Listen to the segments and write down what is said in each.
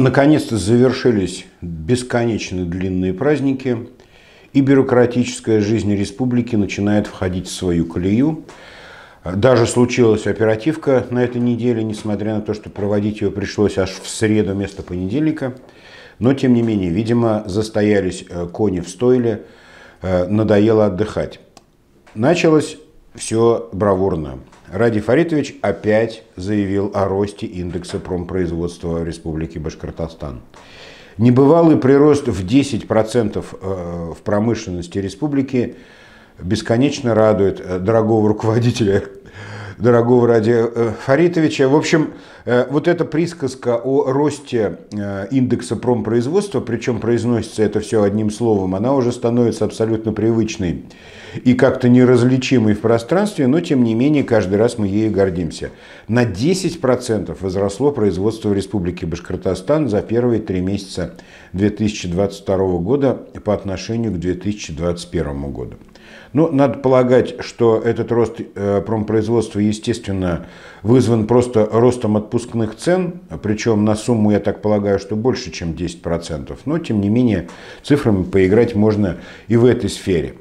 Наконец-то завершились бесконечно длинные праздники, и бюрократическая жизнь республики начинает входить в свою колею. Даже случилась оперативка на этой неделе, несмотря на то, что проводить ее пришлось аж в среду вместо понедельника. Но, тем не менее, видимо, застоялись э, кони в стойле, э, надоело отдыхать. Началось все бравурно. Ради Фаритович опять заявил о росте индекса промпроизводства Республики Башкортостан. Небывалый прирост в 10% э, в промышленности республики бесконечно радует э, дорогого руководителя дорогого Ради э, Фаритовича. В общем, э, вот эта присказка о росте э, индекса промпроизводства, причем произносится это все одним словом, она уже становится абсолютно привычной и как-то неразличимой в пространстве, но тем не менее каждый раз мы ею гордимся. На 10% возросло производство в Республике Башкортостан за первые три месяца 2022 года по отношению к 2021 году. Ну, надо полагать, что этот рост э, промпроизводства, естественно, вызван просто ростом отпускных цен, причем на сумму, я так полагаю, что больше, чем 10%. Но, тем не менее, цифрами поиграть можно и в этой сфере.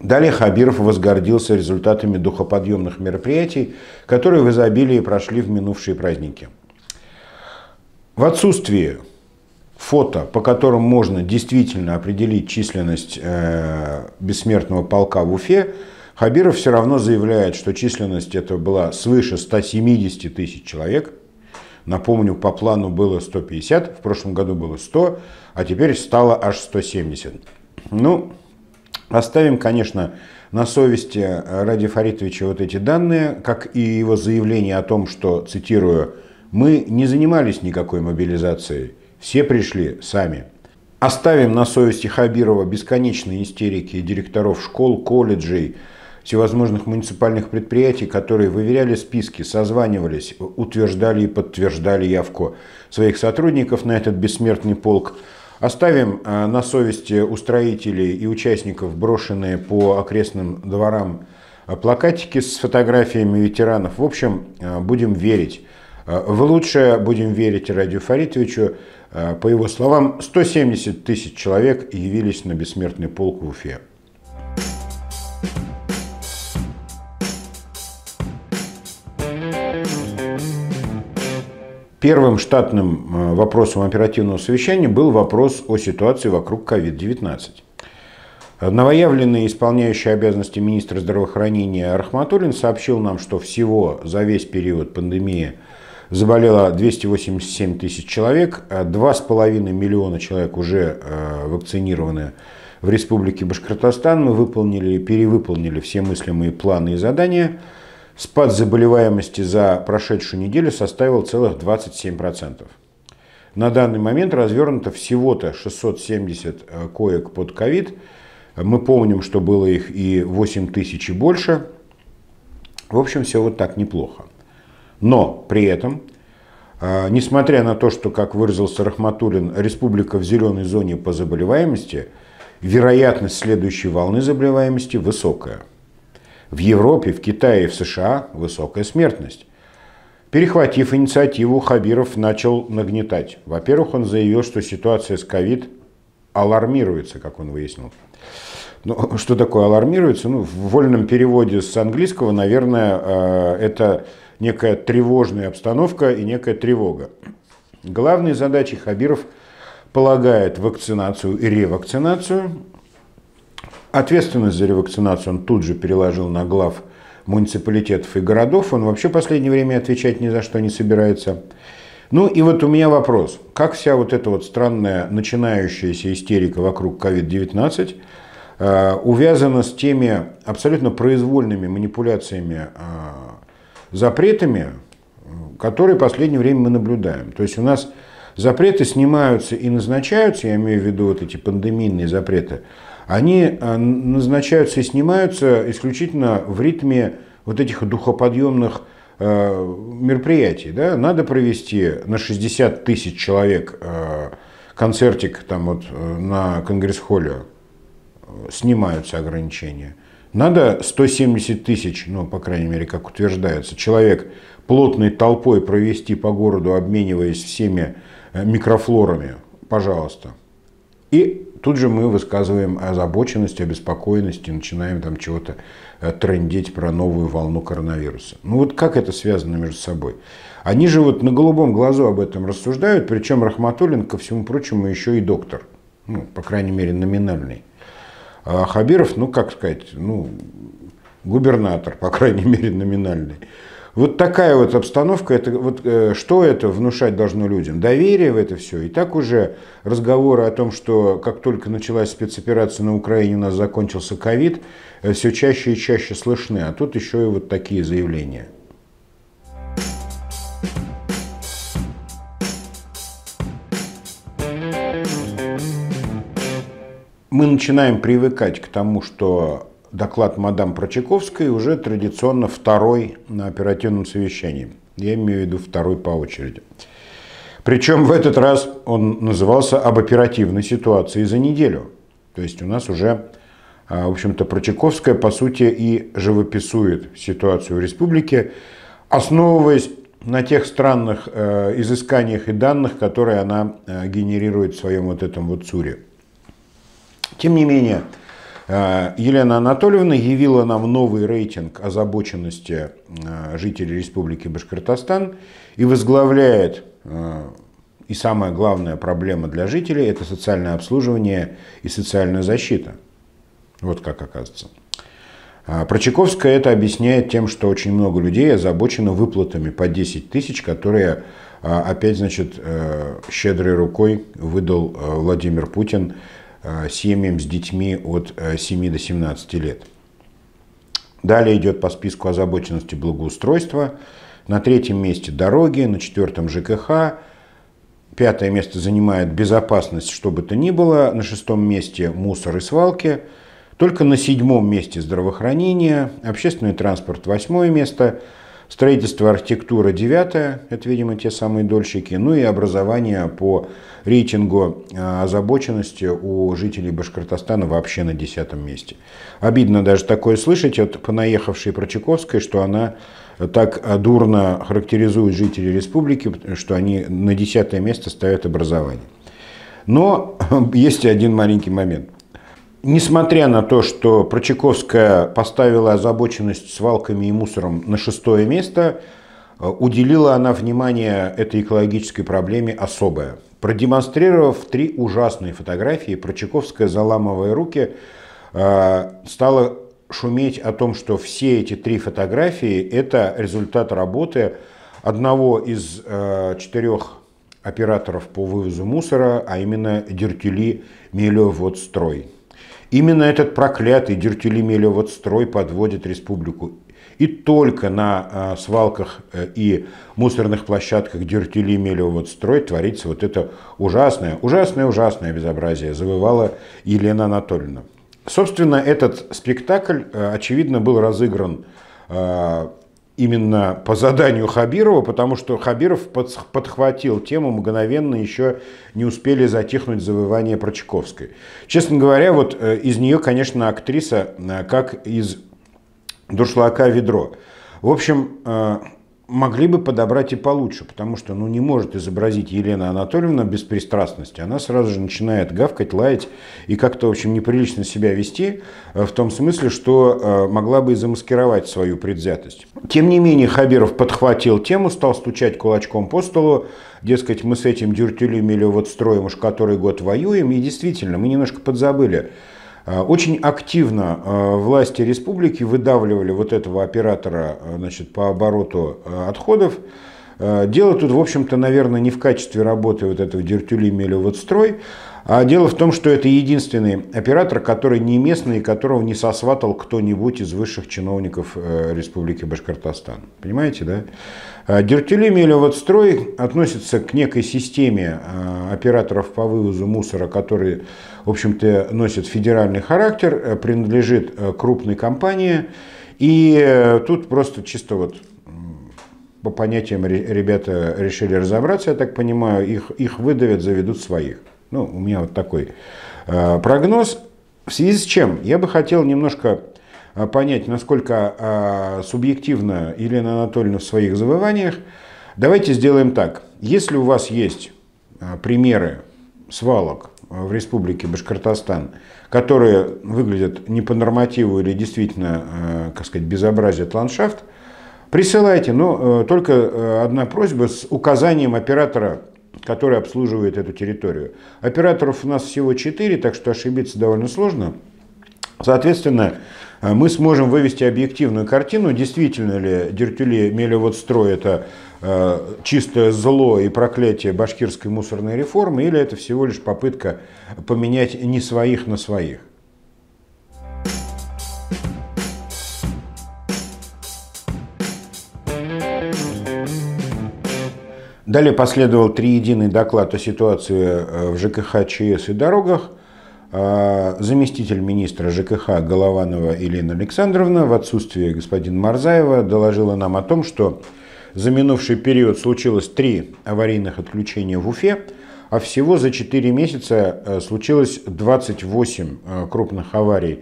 Далее Хабиров возгордился результатами духоподъемных мероприятий, которые в изобилии прошли в минувшие праздники. В отсутствии фото, по которым можно действительно определить численность э, бессмертного полка в Уфе, Хабиров все равно заявляет, что численность это была свыше 170 тысяч человек. Напомню, по плану было 150, в прошлом году было 100, а теперь стало аж 170. Ну, оставим, конечно, на совести Ради Фаритовича вот эти данные, как и его заявление о том, что, цитирую, «мы не занимались никакой мобилизацией». Все пришли сами. Оставим на совести Хабирова бесконечные истерики директоров школ, колледжей, всевозможных муниципальных предприятий, которые выверяли списки, созванивались, утверждали и подтверждали явку своих сотрудников на этот бессмертный полк. Оставим э, на совести устроителей и участников брошенные по окрестным дворам э, плакатики с фотографиями ветеранов. В общем, э, будем верить. В лучшее будем верить Радио Фаритовичу. Э, по его словам, 170 тысяч человек явились на бессмертный полк в Уфе. Первым штатным э, вопросом оперативного совещания был вопрос о ситуации вокруг COVID-19. Новоявленный исполняющий обязанности министра здравоохранения Рахматуллин сообщил нам, что всего за весь период пандемии – заболело 287 тысяч человек, 2,5 э, миллиона человек уже э, вакцинированы в Республике Башкортостан. Мы выполнили перевыполнили все мыслимые планы и задания. Спад заболеваемости за прошедшую неделю составил целых 27%. На данный момент развернуто всего-то 670 э, коек под ковид. Мы помним, что было их и 8 тысяч и больше. В общем, все вот так неплохо. Но при этом, а, несмотря на то, что, как выразился Рахматулин, республика в зеленой зоне по заболеваемости, вероятность следующей волны заболеваемости высокая. В Европе, в Китае и в США высокая смертность. Перехватив инициативу, Хабиров начал нагнетать. Во-первых, он заявил, что ситуация с ковид алармируется, как он выяснил. Ну, что такое алармируется? Ну, в вольном переводе с английского, наверное, а, это некая тревожная обстановка и некая тревога. Главной задачей Хабиров полагает вакцинацию и ревакцинацию. Ответственность за ревакцинацию он тут же переложил на глав муниципалитетов и городов. Он вообще в последнее время отвечать ни за что не собирается. Ну и вот у меня вопрос. Как вся вот эта вот странная начинающаяся истерика вокруг COVID-19 э, увязана с теми абсолютно произвольными манипуляциями э, запретами, которые в последнее время мы наблюдаем. То есть у нас запреты снимаются и назначаются, я имею в виду вот эти пандемийные запреты, они э, назначаются и снимаются исключительно в ритме вот этих духоподъемных э, мероприятий. Да? Надо провести на 60 тысяч человек э, концертик там вот на Конгресс-холле, снимаются ограничения – надо 170 тысяч, ну, по крайней мере, как утверждается, человек плотной толпой провести по городу, обмениваясь всеми э, микрофлорами, пожалуйста. И тут же мы высказываем озабоченность, обеспокоенность и начинаем там чего-то э, трендеть про новую волну коронавируса. Ну вот как это связано между собой? Они же вот на голубом глазу об этом рассуждают, причем Рахматуллин, ко всему прочему, еще и доктор. Ну, по крайней мере, номинальный. А Хабиров, ну как сказать, ну губернатор, по крайней мере номинальный. Вот такая вот обстановка, это, вот, э, что это внушать должно людям? Доверие в это все. И так уже разговоры о том, что как только началась спецоперация на Украине, у нас закончился ковид, э, все чаще и чаще слышны. А тут еще и вот такие заявления. мы начинаем привыкать к тому, что доклад мадам Прочаковской уже традиционно второй на оперативном совещании. Я имею в виду второй по очереди. Причем в этот раз он назывался «Об оперативной ситуации за неделю». То есть у нас уже, а, в общем-то, Прочаковская, по сути, и живописует ситуацию в республике, основываясь на тех странных э, изысканиях и данных, которые она э, генерирует в своем вот этом вот ЦУРе. Тем не менее, э, Елена Анатольевна явила нам новый рейтинг озабоченности э, жителей Республики Башкортостан и возглавляет э, и самая главная проблема для жителей – это социальное обслуживание и социальная защита. Вот как оказывается. А Про Чайковская это объясняет тем, что очень много людей озабочено выплатами по 10 тысяч, которые а, опять, значит, щедрой рукой выдал Владимир Путин Э, семьям с детьми от 7 э, до 17 лет. Далее идет по списку озабоченности благоустройства. На третьем месте дороги, на четвертом ЖКХ. Пятое место занимает безопасность, что бы то ни было. На шестом месте мусор и свалки. Только на седьмом месте здравоохранение, общественный транспорт восьмое место – Строительство, архитектура 9, это, видимо, те самые дольщики. Ну и образование по рейтингу а, озабоченности у жителей Башкортостана вообще на 10 месте. Обидно даже такое слышать от понаехавшей Прочаковской, что она так дурно характеризует жителей республики, что они на 10 место ставят образование. Но есть один маленький момент – Несмотря на то, что Прочаковская поставила озабоченность свалками и мусором на шестое место, э, уделила она внимание этой экологической проблеме особое. Продемонстрировав три ужасные фотографии, Прочаковская, заламывая руки, э, стала шуметь о том, что все эти три фотографии – это результат работы одного из э, четырех операторов по вывозу мусора, а именно Дертюли Мелеводстрой. Именно этот проклятый Дюртюлемелевод строй подводит республику. И только на а, свалках э, и мусорных площадках Дюртюлемелевод строй творится вот это ужасное, ужасное, ужасное безобразие, завывала Елена Анатольевна. Собственно, этот спектакль, э, очевидно, был разыгран а, именно по заданию Хабирова, потому что Хабиров подхватил тему мгновенно, еще не успели затихнуть завоевание Прочаковской. Честно говоря, вот э, из нее, конечно, актриса, э, как из дуршлака ведро. В общем, э, могли бы подобрать и получше, потому что ну, не может изобразить Елена Анатольевна беспристрастности. Она сразу же начинает гавкать, лаять и как-то, в общем, неприлично себя вести, э, в том смысле, что э, могла бы и замаскировать свою предвзятость. Тем не менее, Хабиров подхватил тему, стал стучать кулачком по столу, дескать, мы с этим дюртюлем или вот строим уж который год воюем, и действительно, мы немножко подзабыли а, очень активно а, власти республики выдавливали вот этого оператора а, значит, по обороту отходов. Дело тут, в общем-то, наверное, не в качестве работы вот этого Дертюли Мелеводстрой, строй а дело в том, что это единственный оператор, который не местный и которого не сосватал кто-нибудь из высших чиновников э, Республики Башкортостан. Понимаете, да? А, Дертелемелеводстрой относится к некой системе э, операторов по вывозу мусора, который, в общем-то, носит федеральный характер, э, принадлежит крупной компании. И тут просто чисто вот по понятиям ребята решили разобраться, я так понимаю, их, их выдавят, заведут своих. Ну, у меня вот такой э, прогноз. В связи с чем я бы хотел немножко э, понять, насколько э, субъективно Елена Анатольевна в своих завоеваниях. Давайте сделаем так. Если у вас есть примеры свалок в республике Башкортостан, которые выглядят не по нормативу или действительно, как сказать, безобразят ландшафт, присылайте. Но только одна просьба с указанием оператора которые обслуживают эту территорию. Операторов у нас всего 4, так что ошибиться довольно сложно. Соответственно, э, мы сможем вывести объективную картину, действительно ли Дертюли Мелеводстрой это э, чистое зло и проклятие башкирской мусорной реформы, или это всего лишь попытка поменять не своих на своих. Далее последовал триединый доклад о ситуации э, в ЖКХ, ЧС и дорогах. А, заместитель министра ЖКХ Голованова Елена Александровна в отсутствие господина Марзаева доложила нам о том, что за минувший период случилось три аварийных отключения в Уфе, а всего за четыре месяца э, случилось 28 э, крупных аварий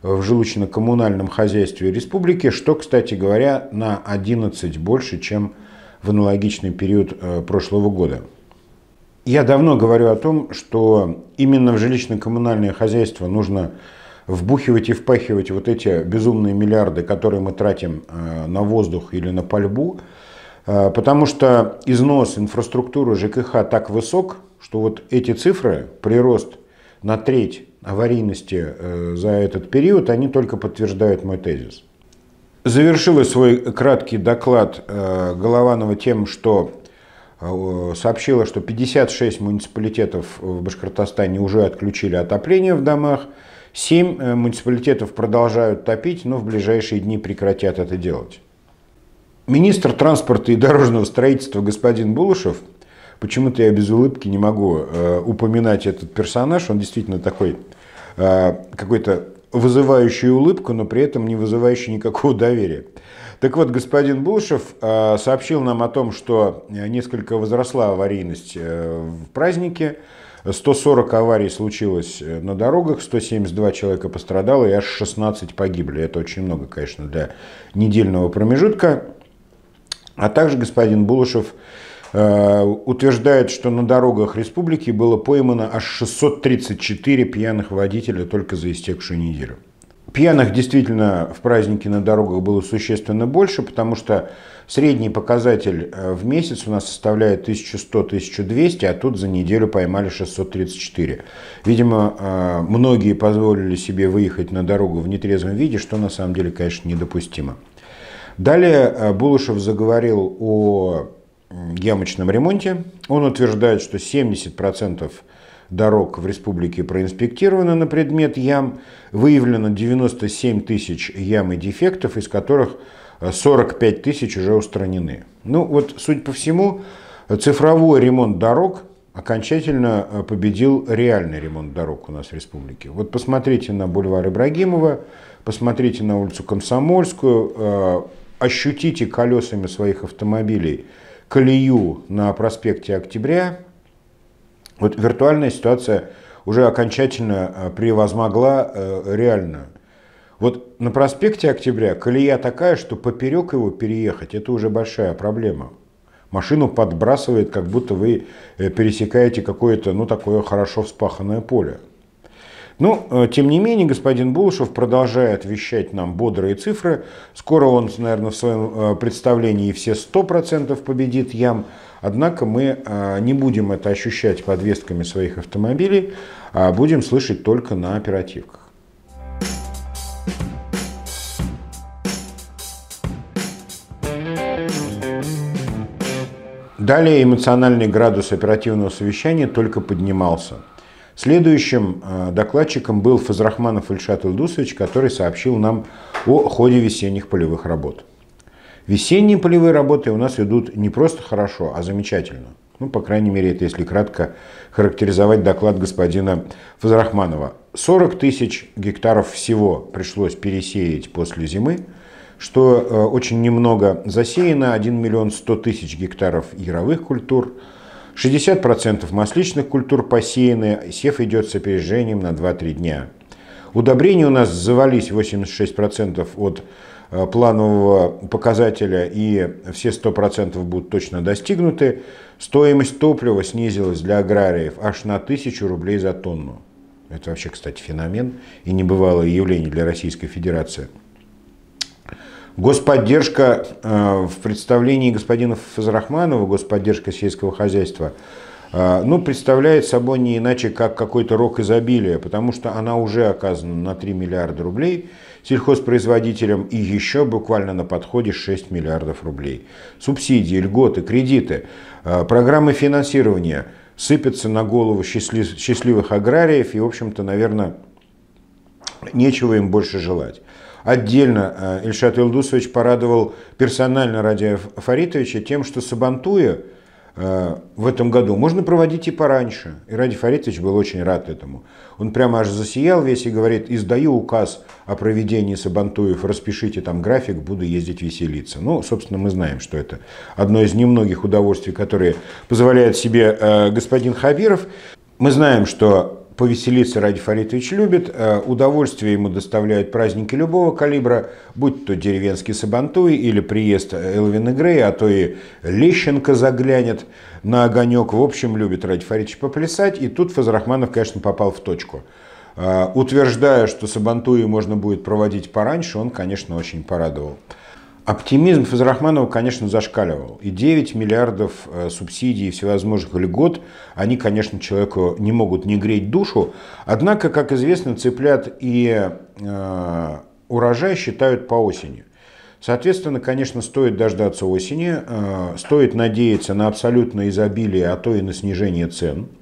в жилищно-коммунальном хозяйстве республики, что, кстати говоря, на 11 больше, чем в в аналогичный период э, прошлого года. Я давно говорю о том, что именно в жилищно-коммунальное хозяйство нужно вбухивать и впахивать вот эти безумные миллиарды, которые мы тратим э, на воздух или на пальбу, э, потому что износ инфраструктуры ЖКХ так высок, что вот эти цифры, прирост на треть аварийности за этот период, они только подтверждают мой тезис завершила свой краткий доклад э, Голованова тем, что э, сообщила, что 56 муниципалитетов в Башкортостане уже отключили отопление в домах, 7 э, муниципалитетов продолжают топить, но в ближайшие дни прекратят это делать. Министр транспорта и дорожного строительства господин Булышев, почему-то я без улыбки не могу упоминать этот персонаж, он действительно такой какой-то вызывающие улыбку, но при этом не вызывающие никакого доверия. Так вот, господин Булшев э, сообщил нам о том, что э, несколько возросла аварийность э, в празднике. 140 аварий случилось на дорогах, 172 человека пострадало и аж 16 погибли. Это очень много, конечно, для недельного промежутка. А также господин Булышев Э, утверждает, что на дорогах республики было поймано аж 634 пьяных водителя только за истекшую неделю. Пьяных действительно в праздники на дорогах было существенно больше, потому что средний показатель э, в месяц у нас составляет 1100-1200, а тут за неделю поймали 634. Видимо, э, многие позволили себе выехать на дорогу в нетрезвом виде, что на самом деле, конечно, недопустимо. Далее Булышев заговорил о ямочном ремонте. Он утверждает, что 70% дорог в республике проинспектированы на предмет ям. Выявлено 97 тысяч ям и дефектов, из которых 45 э, тысяч уже устранены. Ну вот, суть по всему, цифровой ремонт дорог окончательно э, победил реальный ремонт дорог у нас в республике. Вот посмотрите на бульвар Ибрагимова, посмотрите на улицу Комсомольскую, э, ощутите колесами своих автомобилей – колею на проспекте Октября, вот виртуальная ситуация уже окончательно э, превозмогла э, реальную. Вот на проспекте Октября колея такая, что поперек его переехать, это уже большая проблема. Машину подбрасывает, как будто вы э, пересекаете какое-то, ну, такое хорошо вспаханное поле. Но, ну, э, тем не менее, господин Булышев продолжает вещать нам бодрые цифры. Скоро он, наверное, в своем э, представлении все 100% победит ям. Однако мы э, не будем это ощущать подвесками своих автомобилей, а будем слышать только на оперативках. Далее эмоциональный градус оперативного совещания только поднимался – Следующим э, докладчиком был Фазрахманов Ильшат Ильдусович, который сообщил нам о ходе весенних полевых работ. Весенние полевые работы у нас идут не просто хорошо, а замечательно. Ну, по крайней мере, это если кратко характеризовать доклад господина Фазрахманова. 40 тысяч гектаров всего пришлось пересеять после зимы, что э, очень немного засеяно, 1 миллион 100 тысяч гектаров яровых культур – 60% масличных культур посеяны, сев идет с опережением на 2-3 дня. Удобрения у нас завались 86% от э, планового показателя и все 100% будут точно достигнуты. Стоимость топлива снизилась для аграриев аж на 1000 рублей за тонну. Это вообще, кстати, феномен и небывалое явление для Российской Федерации. Господдержка э, в представлении господина Фазрахманова, господдержка сельского хозяйства, э, ну, представляет собой не иначе, как какой-то рок изобилия, потому что она уже оказана на 3 миллиарда рублей сельхозпроизводителям и еще буквально на подходе 6 миллиардов рублей. Субсидии, льготы, кредиты, э, программы финансирования сыпятся на голову счастливых аграриев и, в общем-то, наверное, нечего им больше желать. Отдельно э, Ильшат Илдусович порадовал персонально Радия Фаритовича тем, что Сабантуя э, в этом году можно проводить и пораньше. И Ради Фаритович был очень рад этому. Он прямо аж засиял весь и говорит, издаю указ о проведении Сабантуев, распишите там график, буду ездить веселиться. Ну, собственно, мы знаем, что это одно из немногих удовольствий, которые позволяет себе э, господин Хабиров. Мы знаем, что повеселиться Ради Фаритович любит, э, удовольствие ему доставляют праздники любого калибра, будь то деревенский Сабантуй или приезд Элвина Грея, а то и Лещенко заглянет на огонек. В общем, любит Ради Фаритович поплясать, и тут Фазрахманов, конечно, попал в точку. Э, утверждая, что Сабантуи можно будет проводить пораньше, он, конечно, очень порадовал. Оптимизм Фазрахманова, конечно, зашкаливал. И 9 миллиардов э, субсидий и всевозможных льгот, они, конечно, человеку не могут не греть душу. Однако, как известно, цыплят и э, урожай считают по осени. Соответственно, конечно, стоит дождаться осени, э, стоит надеяться на абсолютное изобилие, а то и на снижение цен –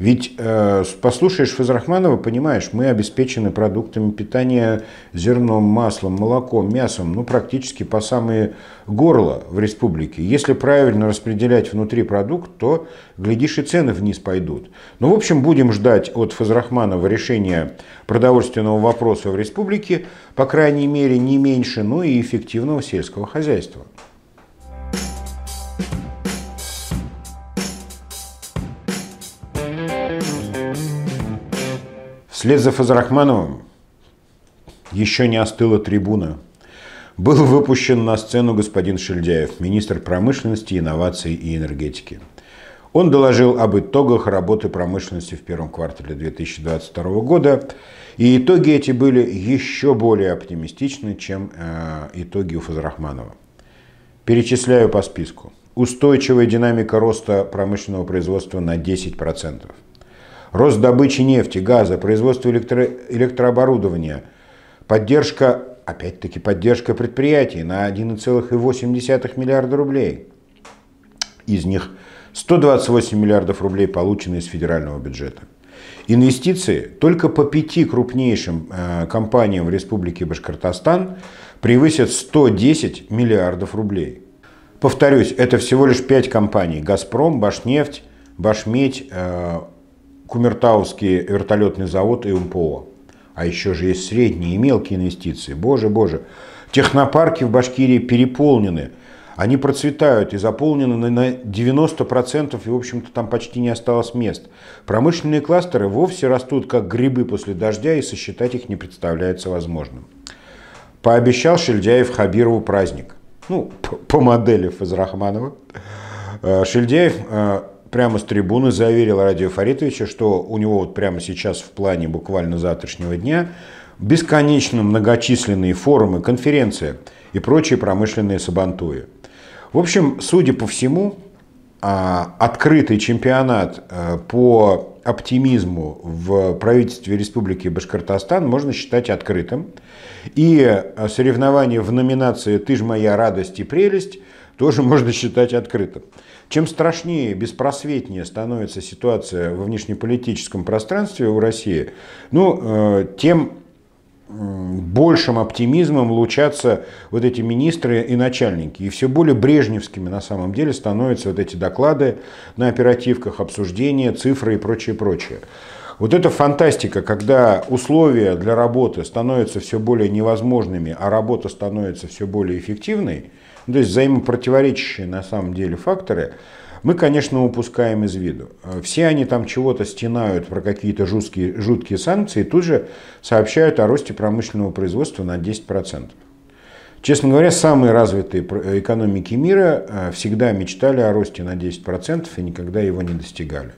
ведь э, послушаешь Фазрахманова, понимаешь, мы обеспечены продуктами питания, зерном, маслом, молоком, мясом, ну практически по самые горло в республике. Если правильно распределять внутри продукт, то, глядишь, и цены вниз пойдут. Ну, в общем, будем ждать от Фазрахманова решения продовольственного вопроса в республике, по крайней мере, не меньше, ну и эффективного сельского хозяйства. Вслед за Фазрахмановым еще не остыла трибуна. Был выпущен на сцену господин Шельдяев, министр промышленности, инноваций и энергетики. Он доложил об итогах работы промышленности в первом квартале 2022 года. И итоги эти были еще более оптимистичны, чем э, итоги у Фазрахманова. Перечисляю по списку. Устойчивая динамика роста промышленного производства на 10% рост добычи нефти, газа, производство электро электрооборудования, поддержка, опять-таки поддержка предприятий на 1,8 миллиарда рублей. Из них 128 миллиардов рублей получены из федерального бюджета. Инвестиции только по пяти крупнейшим э, компаниям в Республике Башкортостан превысят 110 миллиардов рублей. Повторюсь, это всего лишь пять компаний. «Газпром», «Башнефть», «Башметь», э, Кумертауский вертолетный завод и МПО. А еще же есть средние и мелкие инвестиции. Боже, боже. Технопарки в Башкирии переполнены. Они процветают и заполнены на 90%, и, в общем-то, там почти не осталось мест. Промышленные кластеры вовсе растут, как грибы после дождя, и сосчитать их не представляется возможным. Пообещал Шельдяев Хабирову праздник. Ну, по модели Фазрахманова. Э, Шельдяев э, прямо с трибуны заверил Радио Фаритовича, что у него вот прямо сейчас в плане буквально завтрашнего дня бесконечно многочисленные форумы, конференции и прочие промышленные сабантуи. В общем, судя по всему, а, открытый чемпионат а, по оптимизму в правительстве Республики Башкортостан можно считать открытым. И а, соревнования в номинации «Ты ж моя радость и прелесть» тоже можно считать открытым. Чем страшнее, беспросветнее становится ситуация во внешнеполитическом пространстве у России, ну, э, тем большим оптимизмом лучатся вот эти министры и начальники. И все более брежневскими на самом деле становятся вот эти доклады на оперативках, обсуждения, цифры и прочее, прочее. Вот эта фантастика, когда условия для работы становятся все более невозможными, а работа становится все более эффективной, ну, то есть взаимопротиворечащие на самом деле факторы, мы, конечно, упускаем из виду. Э, все они там чего-то стенают про какие-то жуткие, жуткие санкции и тут же сообщают о росте промышленного производства на 10%. Честно говоря, самые развитые э, экономики мира э, всегда мечтали о росте на 10% и никогда его не достигали.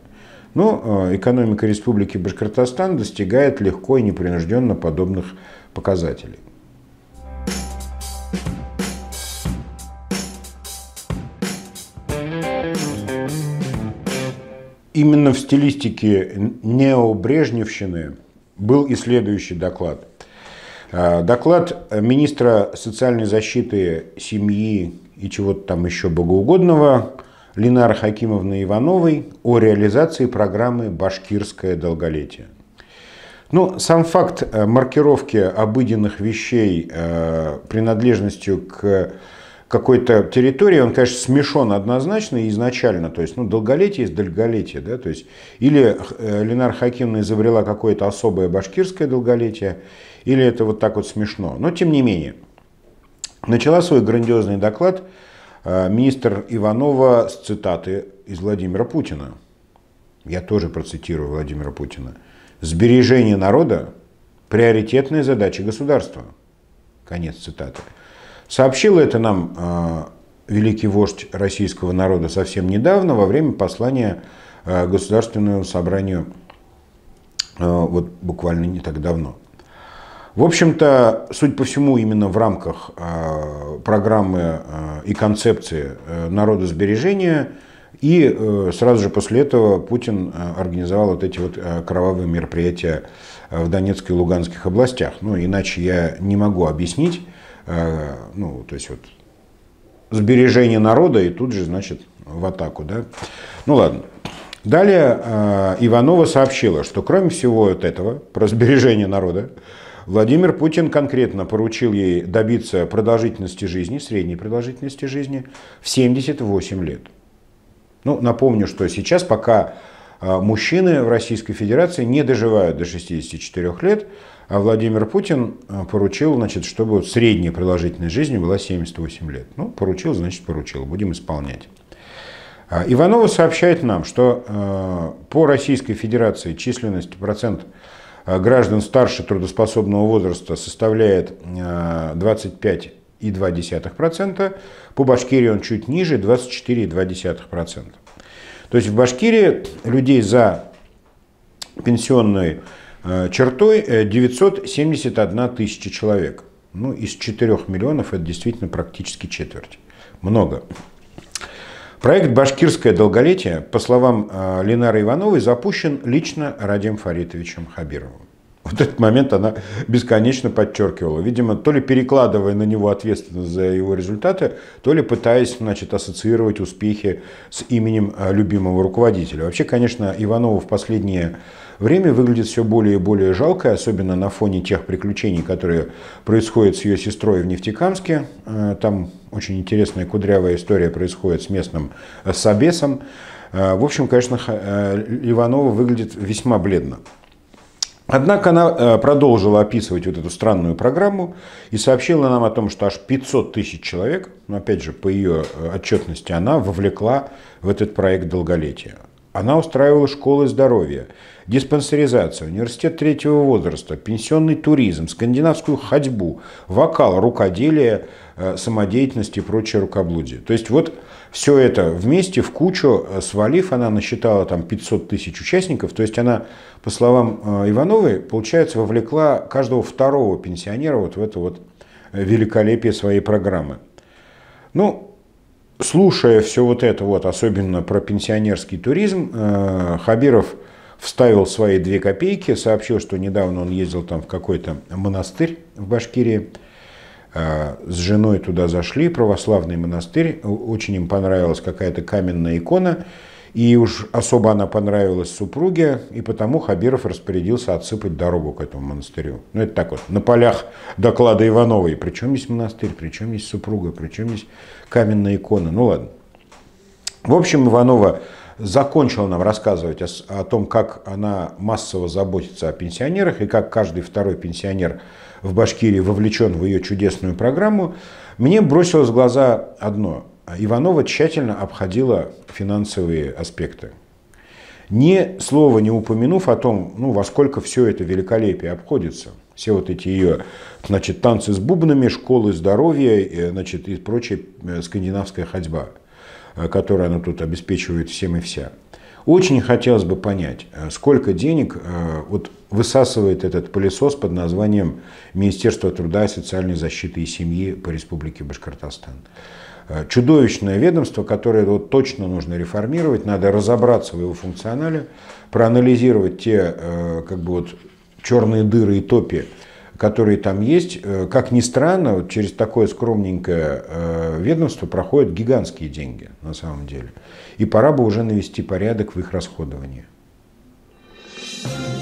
Но ну, экономика Республики Башкортостан достигает легко и непринужденно подобных показателей. именно в стилистике необрежневщины был и следующий доклад. А, доклад министра социальной защиты, семьи и чего-то там еще богоугодного Линары Хакимовны Ивановой о реализации программы «Башкирское долголетие». Ну, сам факт э, маркировки обыденных вещей э, принадлежностью к какой-то территории, он, конечно, смешон однозначно изначально, то есть, ну, долголетие есть долголетие, да, то есть, или э, Ленар Хакимовна изобрела какое-то особое башкирское долголетие, или это вот так вот смешно, но тем не менее. Начала свой грандиозный доклад э, министр Иванова с цитаты из Владимира Путина. Я тоже процитирую Владимира Путина. «Сбережение народа – приоритетная задача государства». Конец цитаты. Сообщил это нам а, великий вождь российского народа совсем недавно во время послания а, Государственному собранию а, вот буквально не так давно. В общем-то, суть по всему, именно в рамках программы и концепции народосбережения и э, сразу же после этого Путин организовал вот эти вот кровавые мероприятия в Донецкой и Луганских областях. Ну, иначе я не могу объяснить Э, ну, то есть вот сбережение народа и тут же, значит, в атаку, да. Ну ладно. Далее э, Иванова сообщила, что кроме всего вот этого, про сбережение народа, Владимир Путин конкретно поручил ей добиться продолжительности жизни, средней продолжительности жизни, в 78 лет. Ну, напомню, что сейчас пока а мужчины в Российской Федерации не доживают до 64 лет, а Владимир Путин а, поручил, значит, чтобы средняя продолжительность жизни была 78 лет. Ну, поручил, значит, поручил. Будем исполнять. А Иванова сообщает нам, что по Российской Федерации численность процент граждан старше трудоспособного возраста составляет 25,2%, по Башкирии он чуть ниже 24,2%. То есть в Башкирии людей за пенсионной э, чертой 971 э, тысяча человек. Ну, из 4 миллионов это действительно практически четверть. Много. Проект «Башкирское долголетие», по словам э, Ленары Ивановой, запущен лично Радием Фаритовичем Хабировым вот этот момент она бесконечно подчеркивала. Видимо, то ли перекладывая на него ответственность за его результаты, то ли пытаясь значит, ассоциировать успехи с именем а, любимого руководителя. Вообще, конечно, Иванова в последнее Время выглядит все более и более жалко, особенно на фоне тех приключений, которые происходят с ее сестрой в Нефтекамске. А, там очень интересная кудрявая история происходит с местным э, собесом. А, в общем, конечно, э, Иванова выглядит весьма бледно. Однако она э, продолжила описывать вот эту странную программу и сообщила нам о том, что аж 500 тысяч человек, ну опять же, по ее э, отчетности, она вовлекла в этот проект долголетия. Она устраивала школы здоровья, диспансеризацию, университет третьего возраста, пенсионный туризм, скандинавскую ходьбу, вокал, рукоделие, э, самодеятельность и прочее рукоблудие. То есть вот все это вместе в кучу э, свалив, она насчитала там 500 тысяч участников. То есть она, по словам э, Ивановой, получается, вовлекла каждого второго пенсионера вот в это вот великолепие своей программы. Ну, слушая все вот это вот, особенно про пенсионерский туризм, э, Хабиров вставил свои две копейки, сообщил, что недавно он ездил там в какой-то монастырь в Башкирии, э, с женой туда зашли, православный монастырь, очень им понравилась какая-то каменная икона, и уж особо она понравилась супруге, и потому Хабиров распорядился отсыпать дорогу к этому монастырю. Ну, это так вот, на полях доклада Ивановой. Причем есть монастырь, причем есть супруга, причем есть каменная икона. Ну, ладно. В общем, Иванова закончила нам рассказывать о, о том, как она массово заботится о пенсионерах и как каждый второй пенсионер в Башкирии вовлечен в ее чудесную программу. Мне бросилось в глаза одно – Иванова тщательно обходила финансовые аспекты. Ни слова не упомянув о том, ну, во сколько все это великолепие обходится. Все вот эти ее значит, танцы с бубнами, школы здоровья значит, и прочая э, скандинавская ходьба, э, которую она тут обеспечивает всем и вся. Очень хотелось бы понять, э, сколько денег вот, высасывает этот пылесос под названием Министерство труда, социальной защиты и семьи по Республике Башкортостан. Э, чудовищное ведомство, которое вот точно нужно реформировать, надо разобраться в его функционале, проанализировать те э, как бы вот черные дыры и топи, которые там есть. Э, как ни странно, вот через такое скромненькое ведомство проходят гигантские деньги на самом деле. И пора бы уже навести порядок в их расходовании. thank you